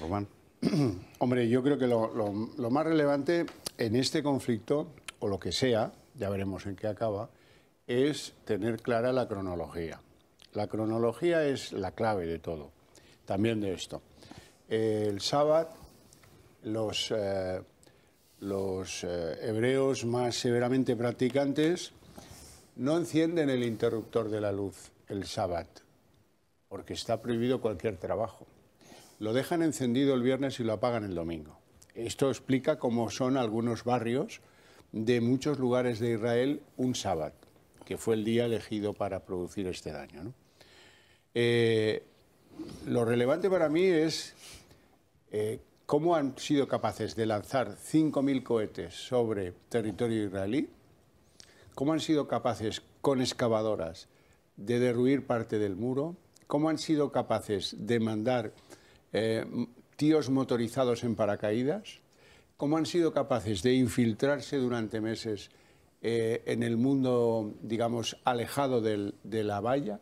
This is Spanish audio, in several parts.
Hombre, yo creo que lo, más relevante en este conflicto, o lo que sea, ya veremos en qué acaba, es tener clara la cronología. La cronología es la clave de todo, también de esto. El sábado, los, eh, los eh, hebreos más severamente practicantes no encienden el interruptor de la luz el sábado, porque está prohibido cualquier trabajo lo dejan encendido el viernes y lo apagan el domingo. Esto explica cómo son algunos barrios de muchos lugares de Israel un sábado, que fue el día elegido para producir este daño. Eh, lo relevante para mí es eh, cómo han sido capaces de lanzar 5.000 cohetes sobre territorio israelí, cómo han sido capaces con excavadoras de derruir parte del muro, cómo han sido capaces de mandar eh, tíos motorizados en paracaídas, cómo han sido capaces de infiltrarse durante meses eh, en el mundo, digamos, alejado de la valla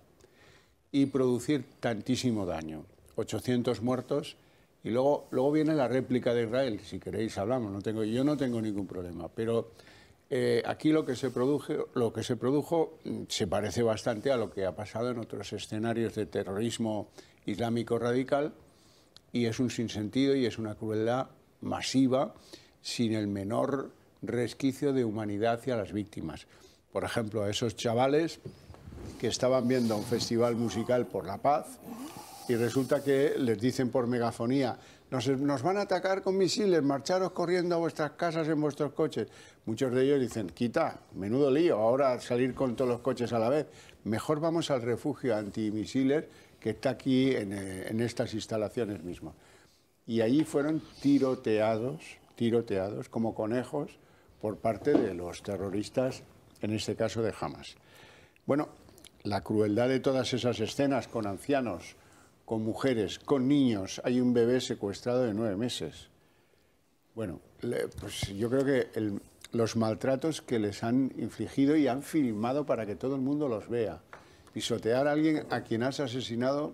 y producir tantísimo daño. 800 muertos y luego, luego viene la réplica de Israel, si queréis hablamos, no tengo, yo no tengo ningún problema, pero eh, aquí lo que, se lo que se produjo mm, se parece bastante a lo que ha pasado en otros escenarios de terrorismo islámico radical, y es un sinsentido y es una crueldad masiva sin el menor resquicio de humanidad hacia las víctimas. Por ejemplo, a esos chavales que estaban viendo un festival musical por la paz y resulta que les dicen por megafonía nos, van a atacar con misiles, marcharos corriendo a vuestras casas en vuestros coches. Muchos de ellos dicen, quita, menudo lío, ahora salir con todos los coches a la vez. Mejor vamos al refugio antimisiles que está aquí en, eh, estas instalaciones mismo. Y allí fueron tiroteados, tiroteados como conejos por parte de los terroristas, en este caso de Hamas. Bueno, la crueldad de todas esas escenas con ancianos, con mujeres, con niños. Hay un bebé secuestrado de nueve meses. Bueno, pues yo creo que los maltratos que les han infligido y han filmado para que todo el mundo los vea. Pisotear a alguien a quien has asesinado,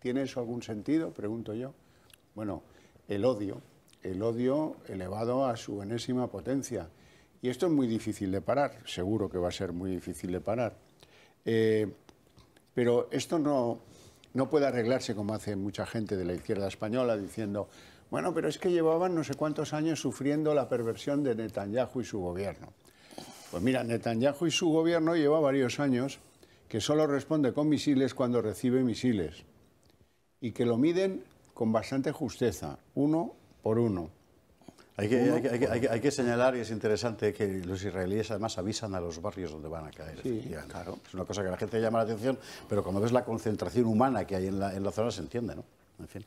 ¿tiene eso algún sentido? Pregunto yo. Bueno, el odio, el odio elevado a su enésima potencia. Y esto es muy difícil de parar, seguro que va a ser muy difícil de parar. Eh, pero esto no, no puede arreglarse como hace mucha gente de la izquierda española diciendo, bueno, pero es que llevaban no sé cuántos años sufriendo la perversión de Netanyahu y su gobierno. Pues mira, Netanyahu y su gobierno lleva varios años que solo responde con misiles cuando recibe misiles y que lo miden con bastante justeza, uno por uno. Hay que, señalar, y es interesante, que los israelíes además avisan a los barrios donde van a caer. Es una cosa que a la gente llama la atención, pero cuando ves la concentración humana que hay en la, zona se entiende, ¿no? En fin.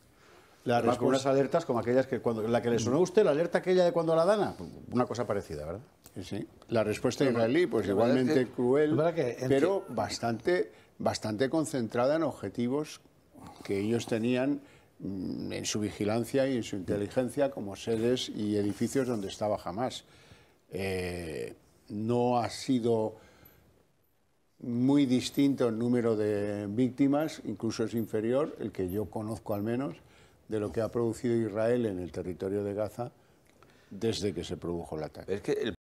La alertas como aquellas que cuando la que le sonó a usted, la alerta aquella de cuando la dana, pues, una cosa parecida, ¿verdad? Sí, La respuesta israelí, pues igualmente cruel, pero bastante, bastante concentrada en objetivos que ellos tenían Mm, en su vigilancia y en su inteligencia como sedes y edificios donde estaba jamás. Eh, no ha sido muy distinto el número de víctimas, incluso es inferior, el que yo conozco al menos, de lo que ha producido Israel en el territorio de Gaza desde que se produjo el ataque. Es que el...